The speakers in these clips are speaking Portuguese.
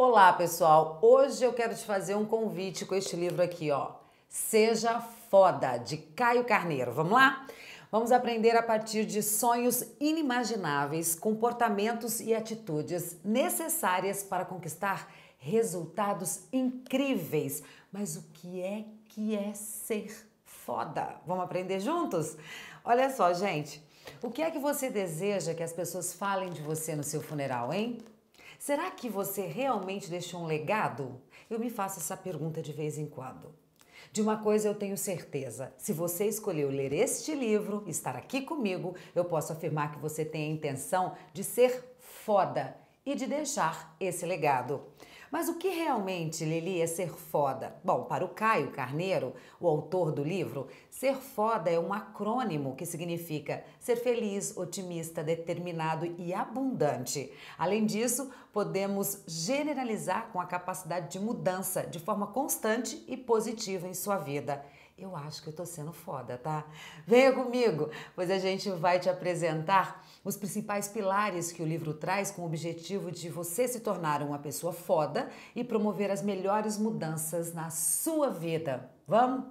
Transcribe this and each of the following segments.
Olá, pessoal. Hoje eu quero te fazer um convite com este livro aqui, ó. Seja foda de Caio Carneiro. Vamos lá? Vamos aprender a partir de sonhos inimagináveis, comportamentos e atitudes necessárias para conquistar resultados incríveis. Mas o que é que é ser foda? Vamos aprender juntos? Olha só, gente. O que é que você deseja que as pessoas falem de você no seu funeral, hein? Será que você realmente deixou um legado? Eu me faço essa pergunta de vez em quando. De uma coisa eu tenho certeza: se você escolheu ler este livro, estar aqui comigo, eu posso afirmar que você tem a intenção de ser foda e de deixar esse legado. Mas o que realmente, Lili, é ser foda? Bom, para o Caio Carneiro, o autor do livro, ser foda é um acrônimo que significa ser feliz, otimista, determinado e abundante. Além disso, podemos generalizar com a capacidade de mudança de forma constante e positiva em sua vida. Eu acho que eu tô sendo foda, tá? Venha comigo, pois a gente vai te apresentar os principais pilares que o livro traz com o objetivo de você se tornar uma pessoa foda e promover as melhores mudanças na sua vida. Vamos?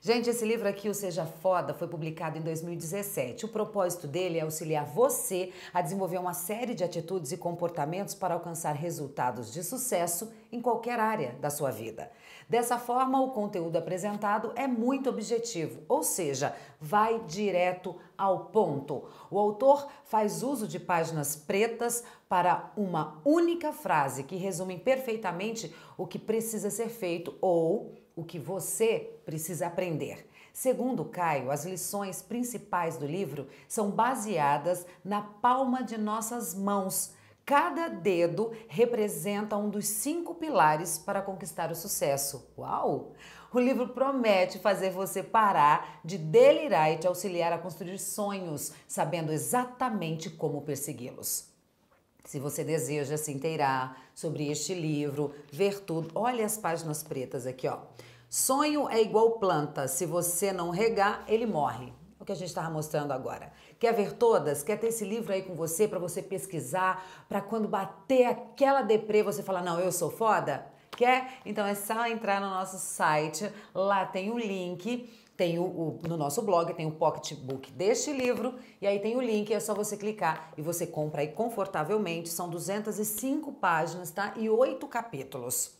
Gente, esse livro aqui, O Seja Foda, foi publicado em 2017. O propósito dele é auxiliar você a desenvolver uma série de atitudes e comportamentos para alcançar resultados de sucesso em qualquer área da sua vida. Dessa forma, o conteúdo apresentado é muito objetivo, ou seja, vai direto ao ponto. O autor faz uso de páginas pretas para uma única frase que resume perfeitamente o que precisa ser feito ou o que você precisa aprender. Segundo Caio, as lições principais do livro são baseadas na palma de nossas mãos. Cada dedo representa um dos cinco pilares para conquistar o sucesso. Uau! O livro promete fazer você parar de delirar e te auxiliar a construir sonhos, sabendo exatamente como persegui-los. Se você deseja se inteirar sobre este livro, ver tudo, olha as páginas pretas aqui, ó. Sonho é igual planta, se você não regar, ele morre. É o que a gente estava mostrando agora. Quer ver todas? Quer ter esse livro aí com você para você pesquisar, para quando bater aquela deprê você falar: "Não, eu sou foda"? Quer? Então é só entrar no nosso site, lá tem o um link tem o, o, no nosso blog tem o pocketbook deste livro e aí tem o link, é só você clicar e você compra aí confortavelmente. São 205 páginas, tá? E oito capítulos.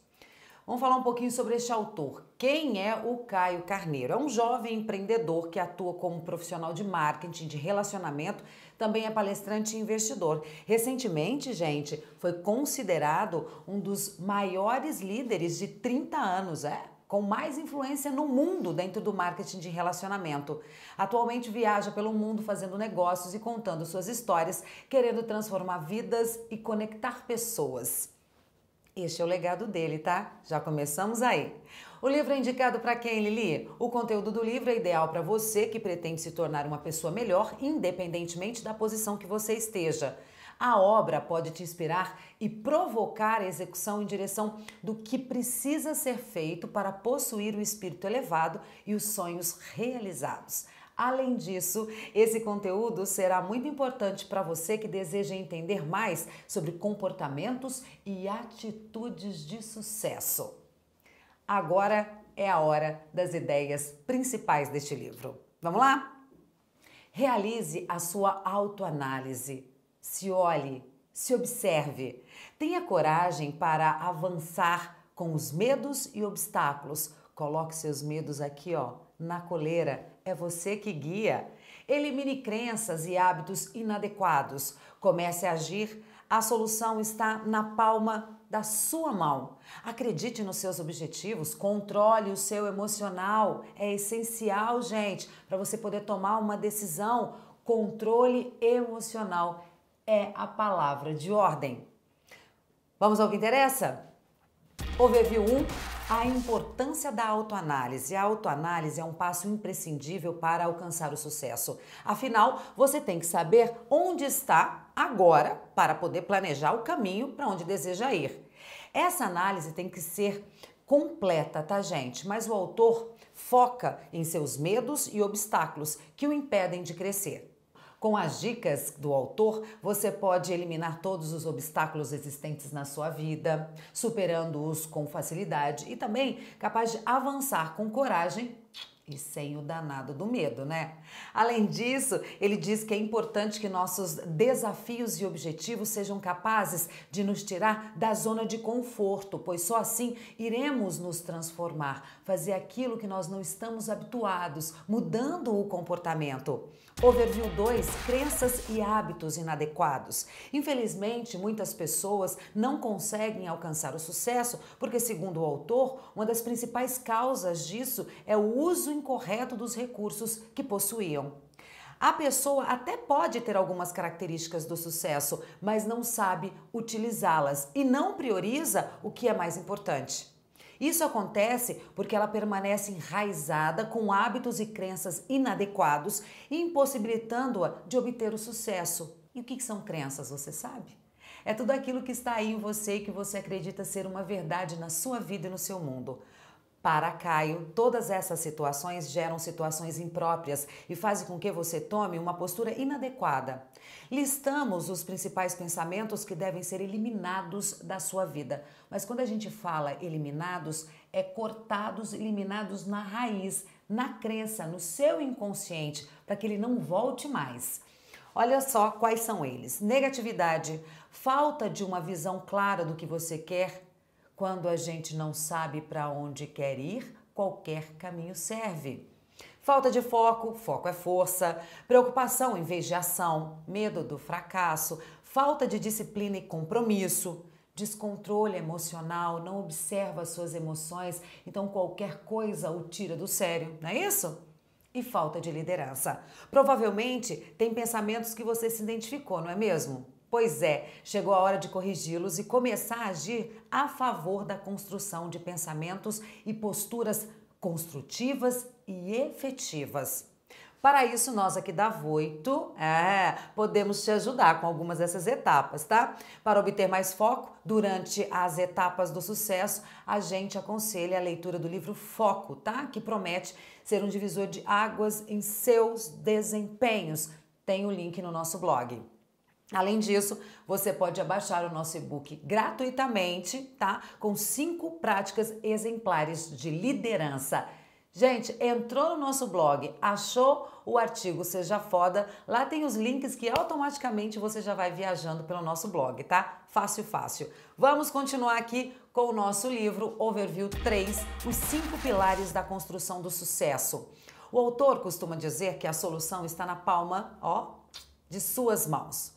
Vamos falar um pouquinho sobre este autor. Quem é o Caio Carneiro? É um jovem empreendedor que atua como profissional de marketing, de relacionamento, também é palestrante e investidor. Recentemente, gente, foi considerado um dos maiores líderes de 30 anos, é? com mais influência no mundo dentro do marketing de relacionamento. Atualmente viaja pelo mundo fazendo negócios e contando suas histórias, querendo transformar vidas e conectar pessoas. Este é o legado dele, tá? Já começamos aí. O livro é indicado para quem, Lili? O conteúdo do livro é ideal para você que pretende se tornar uma pessoa melhor, independentemente da posição que você esteja. A obra pode te inspirar e provocar a execução em direção do que precisa ser feito para possuir o espírito elevado e os sonhos realizados. Além disso, esse conteúdo será muito importante para você que deseja entender mais sobre comportamentos e atitudes de sucesso. Agora é a hora das ideias principais deste livro. Vamos lá? Realize a sua autoanálise. Se olhe, se observe. Tenha coragem para avançar com os medos e obstáculos. Coloque seus medos aqui, ó, na coleira. É você que guia. Elimine crenças e hábitos inadequados. Comece a agir. A solução está na palma da sua mão. Acredite nos seus objetivos, controle o seu emocional. É essencial, gente, para você poder tomar uma decisão. Controle emocional é a palavra de ordem. Vamos ao que interessa? Overview 1, a importância da autoanálise. A autoanálise é um passo imprescindível para alcançar o sucesso. Afinal, você tem que saber onde está agora para poder planejar o caminho para onde deseja ir. Essa análise tem que ser completa, tá, gente? Mas o autor foca em seus medos e obstáculos que o impedem de crescer. Com as dicas do autor, você pode eliminar todos os obstáculos existentes na sua vida, superando-os com facilidade e também capaz de avançar com coragem e sem o danado do medo, né? Além disso, ele diz que é importante que nossos desafios e objetivos sejam capazes de nos tirar da zona de conforto, pois só assim iremos nos transformar, fazer aquilo que nós não estamos habituados, mudando o comportamento. Overview 2: Crenças e hábitos inadequados. Infelizmente, muitas pessoas não conseguem alcançar o sucesso porque, segundo o autor, uma das principais causas disso é o uso uso incorreto dos recursos que possuíam. A pessoa até pode ter algumas características do sucesso, mas não sabe utilizá-las e não prioriza o que é mais importante. Isso acontece porque ela permanece enraizada com hábitos e crenças inadequados, impossibilitando-a de obter o sucesso. E o que são crenças, você sabe? É tudo aquilo que está aí em você e que você acredita ser uma verdade na sua vida e no seu mundo. Para Caio, todas essas situações geram situações impróprias e fazem com que você tome uma postura inadequada. Listamos os principais pensamentos que devem ser eliminados da sua vida. Mas quando a gente fala eliminados, é cortados, eliminados na raiz, na crença, no seu inconsciente, para que ele não volte mais. Olha só quais são eles: negatividade, falta de uma visão clara do que você quer quando a gente não sabe para onde quer ir, qualquer caminho serve. Falta de foco, foco é força, preocupação em vez de ação, medo do fracasso, falta de disciplina e compromisso, descontrole emocional, não observa suas emoções, então qualquer coisa o tira do sério, não é isso? E falta de liderança. Provavelmente tem pensamentos que você se identificou, não é mesmo? Pois é, chegou a hora de corrigi-los e começar a agir a favor da construção de pensamentos e posturas construtivas e efetivas. Para isso, nós aqui da Voito é, podemos te ajudar com algumas dessas etapas, tá? Para obter mais foco durante as etapas do sucesso, a gente aconselha a leitura do livro Foco, tá? Que promete ser um divisor de águas em seus desempenhos. Tem o link no nosso blog. Além disso, você pode abaixar o nosso e-book gratuitamente, tá? Com cinco práticas exemplares de liderança. Gente, entrou no nosso blog, achou o artigo Seja Foda, lá tem os links que automaticamente você já vai viajando pelo nosso blog, tá? Fácil, fácil. Vamos continuar aqui com o nosso livro Overview 3, Os Cinco Pilares da Construção do Sucesso. O autor costuma dizer que a solução está na palma, ó, de suas mãos.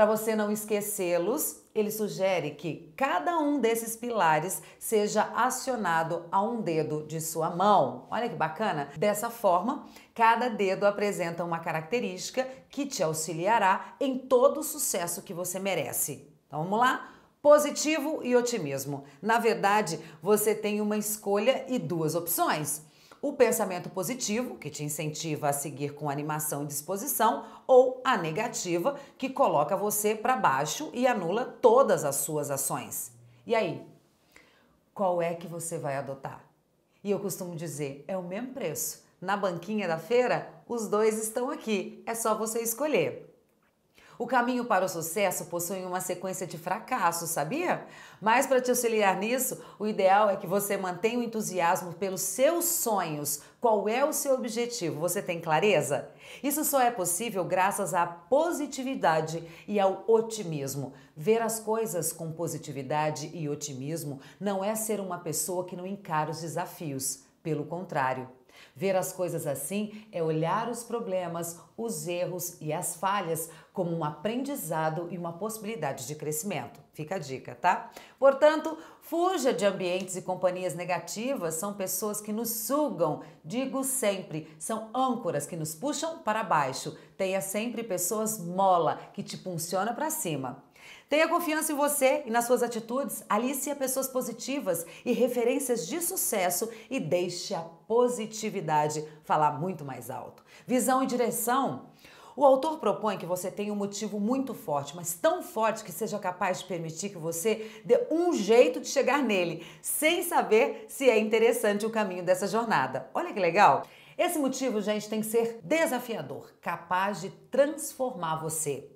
Para você não esquecê-los, ele sugere que cada um desses pilares seja acionado a um dedo de sua mão. Olha que bacana! Dessa forma, cada dedo apresenta uma característica que te auxiliará em todo o sucesso que você merece. Então vamos lá? Positivo e otimismo. Na verdade, você tem uma escolha e duas opções o pensamento positivo, que te incentiva a seguir com animação e disposição, ou a negativa, que coloca você para baixo e anula todas as suas ações. E aí, qual é que você vai adotar? E eu costumo dizer, é o mesmo preço. Na banquinha da feira, os dois estão aqui, é só você escolher. O caminho para o sucesso possui uma sequência de fracassos, sabia? Mas para te auxiliar nisso, o ideal é que você mantenha o entusiasmo pelos seus sonhos. Qual é o seu objetivo? Você tem clareza? Isso só é possível graças à positividade e ao otimismo. Ver as coisas com positividade e otimismo não é ser uma pessoa que não encara os desafios. Pelo contrário, Ver as coisas assim é olhar os problemas, os erros e as falhas como um aprendizado e uma possibilidade de crescimento. Fica a dica, tá? Portanto, fuja de ambientes e companhias negativas, são pessoas que nos sugam, digo sempre, são âncoras que nos puxam para baixo. Tenha sempre pessoas mola que te funcionam para cima. Tenha confiança em você e nas suas atitudes, alicie a pessoas positivas e referências de sucesso e deixe a positividade falar muito mais alto. Visão e direção. O autor propõe que você tenha um motivo muito forte, mas tão forte que seja capaz de permitir que você dê um jeito de chegar nele, sem saber se é interessante o caminho dessa jornada. Olha que legal! Esse motivo, gente, tem que ser desafiador, capaz de transformar você.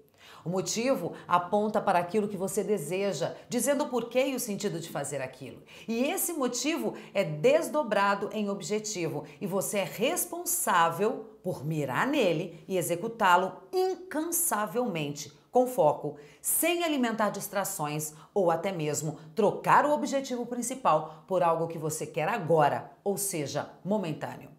O motivo aponta para aquilo que você deseja, dizendo o porquê e o sentido de fazer aquilo. E esse motivo é desdobrado em objetivo e você é responsável por mirar nele e executá-lo incansavelmente, com foco, sem alimentar distrações ou até mesmo trocar o objetivo principal por algo que você quer agora, ou seja, momentâneo.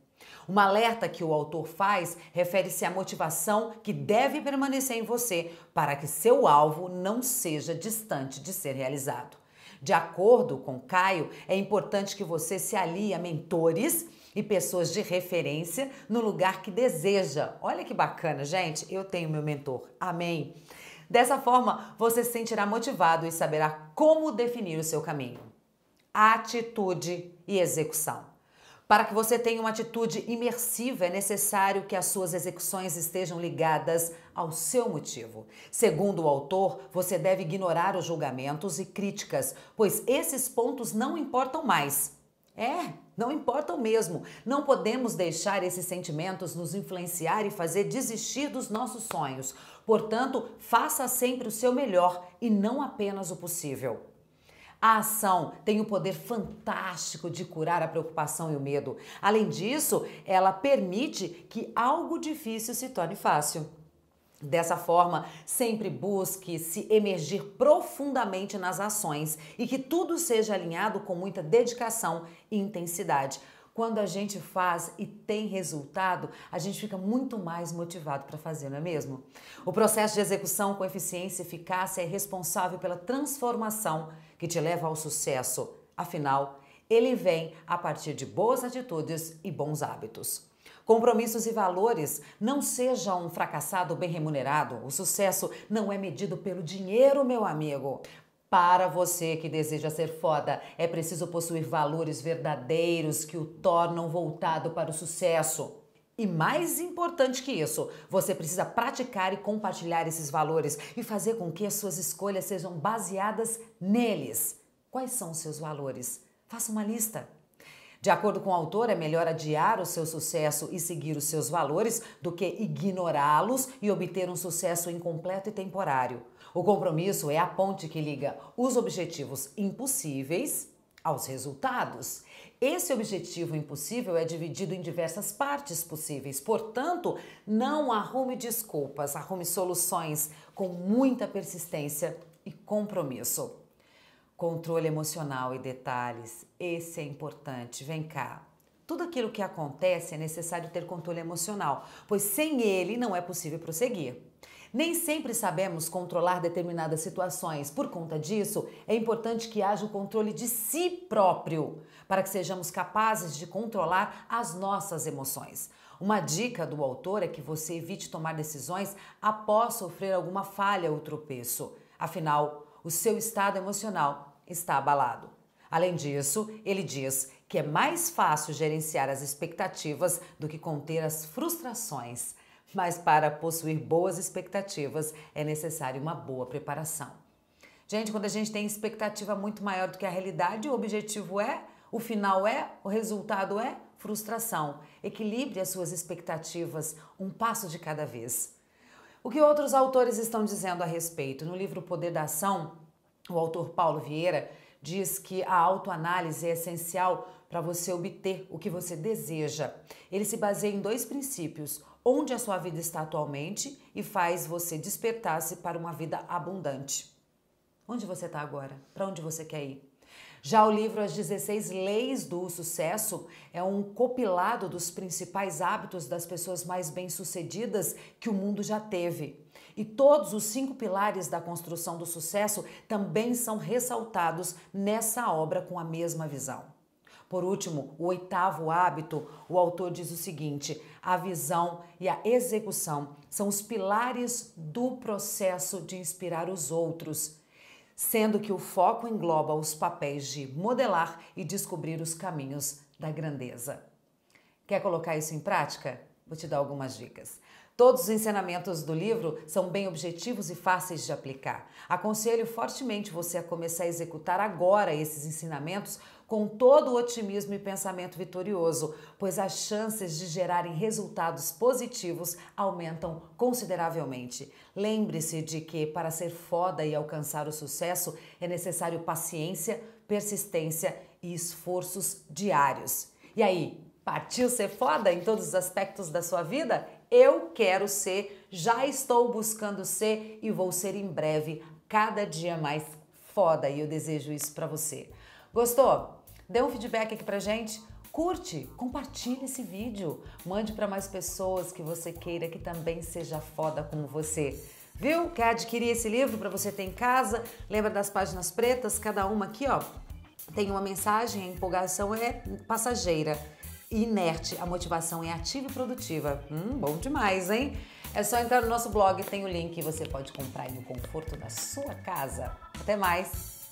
Um alerta que o autor faz refere-se à motivação que deve permanecer em você para que seu alvo não seja distante de ser realizado. De acordo com Caio, é importante que você se alie a mentores e pessoas de referência no lugar que deseja. Olha que bacana, gente. Eu tenho meu mentor. Amém. Dessa forma, você se sentirá motivado e saberá como definir o seu caminho. Atitude e execução. Para que você tenha uma atitude imersiva, é necessário que as suas execuções estejam ligadas ao seu motivo. Segundo o autor, você deve ignorar os julgamentos e críticas, pois esses pontos não importam mais. É, não importam mesmo. Não podemos deixar esses sentimentos nos influenciar e fazer desistir dos nossos sonhos. Portanto, faça sempre o seu melhor e não apenas o possível. A ação tem o poder fantástico de curar a preocupação e o medo. Além disso, ela permite que algo difícil se torne fácil. Dessa forma, sempre busque se emergir profundamente nas ações e que tudo seja alinhado com muita dedicação e intensidade. Quando a gente faz e tem resultado, a gente fica muito mais motivado para fazer, não é mesmo? O processo de execução com eficiência e eficácia é responsável pela transformação que te leva ao sucesso. Afinal, ele vem a partir de boas atitudes e bons hábitos. Compromissos e valores. Não seja um fracassado bem remunerado. O sucesso não é medido pelo dinheiro, meu amigo, para você que deseja ser foda, é preciso possuir valores verdadeiros que o tornam voltado para o sucesso. E mais importante que isso, você precisa praticar e compartilhar esses valores e fazer com que as suas escolhas sejam baseadas neles. Quais são os seus valores? Faça uma lista. De acordo com o autor, é melhor adiar o seu sucesso e seguir os seus valores do que ignorá-los e obter um sucesso incompleto e temporário. O compromisso é a ponte que liga os objetivos impossíveis aos resultados. Esse objetivo impossível é dividido em diversas partes possíveis, portanto, não arrume desculpas, arrume soluções com muita persistência e compromisso. Controle emocional e detalhes, esse é importante, vem cá. Tudo aquilo que acontece é necessário ter controle emocional, pois sem ele não é possível prosseguir. Nem sempre sabemos controlar determinadas situações. Por conta disso, é importante que haja o controle de si próprio, para que sejamos capazes de controlar as nossas emoções. Uma dica do autor é que você evite tomar decisões após sofrer alguma falha ou tropeço. Afinal, o seu estado emocional está abalado. Além disso, ele diz que é mais fácil gerenciar as expectativas do que conter as frustrações mas para possuir boas expectativas é necessário uma boa preparação. Gente, quando a gente tem expectativa muito maior do que a realidade, o objetivo é, o final é, o resultado é frustração. Equilibre as suas expectativas um passo de cada vez. O que outros autores estão dizendo a respeito? No livro Poder da Ação, o autor Paulo Vieira diz que a autoanálise é essencial para você obter o que você deseja. Ele se baseia em dois princípios: onde a sua vida está atualmente e faz você despertar-se para uma vida abundante. Onde você está agora? Para onde você quer ir? Já o livro As 16 Leis do Sucesso é um compilado dos principais hábitos das pessoas mais bem-sucedidas que o mundo já teve. E todos os cinco pilares da construção do sucesso também são ressaltados nessa obra com a mesma visão. Por último, o oitavo hábito, o autor diz o seguinte: a visão e a execução são os pilares do processo de inspirar os outros, sendo que o foco engloba os papéis de modelar e descobrir os caminhos da grandeza. Quer colocar isso em prática? Vou te dar algumas dicas. Todos os ensinamentos do livro são bem objetivos e fáceis de aplicar. Aconselho fortemente você a começar a executar agora esses ensinamentos com todo o otimismo e pensamento vitorioso, pois as chances de gerarem resultados positivos aumentam consideravelmente. Lembre-se de que para ser foda e alcançar o sucesso é necessário paciência, persistência e esforços diários. E aí, Partiu ser foda em todos os aspectos da sua vida? Eu quero ser, já estou buscando ser e vou ser em breve, cada dia mais foda e eu desejo isso para você. Gostou? Dê um feedback aqui pra gente. Curte, compartilhe esse vídeo, mande para mais pessoas que você queira que também seja foda como você. Viu? Quer adquirir esse livro para você ter em casa? Lembra das páginas pretas? Cada uma aqui, ó, tem uma mensagem, a empolgação é passageira inerte. A motivação é ativa e produtiva. Hum, bom demais, hein? É só entrar no nosso blog, tem o link e você pode comprar aí no conforto da sua casa. Até mais!